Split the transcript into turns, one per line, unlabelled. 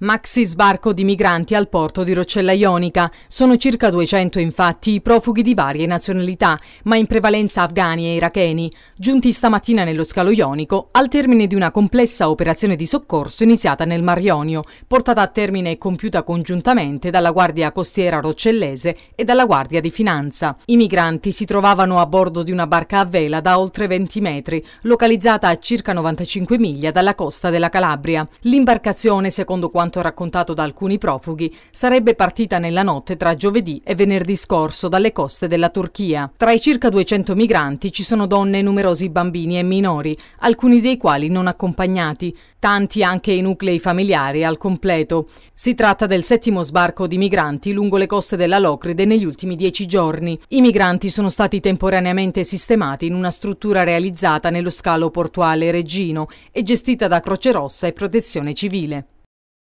Maxi sbarco di migranti al porto di Roccella Ionica. Sono circa 200 infatti i profughi di varie nazionalità, ma in prevalenza afghani e iracheni, giunti stamattina nello scalo ionico al termine di una complessa operazione di soccorso iniziata nel Mar Ionio, portata a termine e compiuta congiuntamente dalla Guardia Costiera Roccellese e dalla Guardia di Finanza. I migranti si trovavano a bordo di una barca a vela da oltre 20 metri, localizzata a circa 95 miglia dalla costa della Calabria. L'imbarcazione, secondo quanto quanto raccontato da alcuni profughi, sarebbe partita nella notte tra giovedì e venerdì scorso dalle coste della Turchia. Tra i circa 200 migranti ci sono donne e numerosi bambini e minori, alcuni dei quali non accompagnati, tanti anche i nuclei familiari al completo. Si tratta del settimo sbarco di migranti lungo le coste della Locride negli ultimi dieci giorni. I migranti sono stati temporaneamente sistemati in una struttura realizzata nello scalo portuale Reggino e gestita da Croce Rossa e Protezione Civile.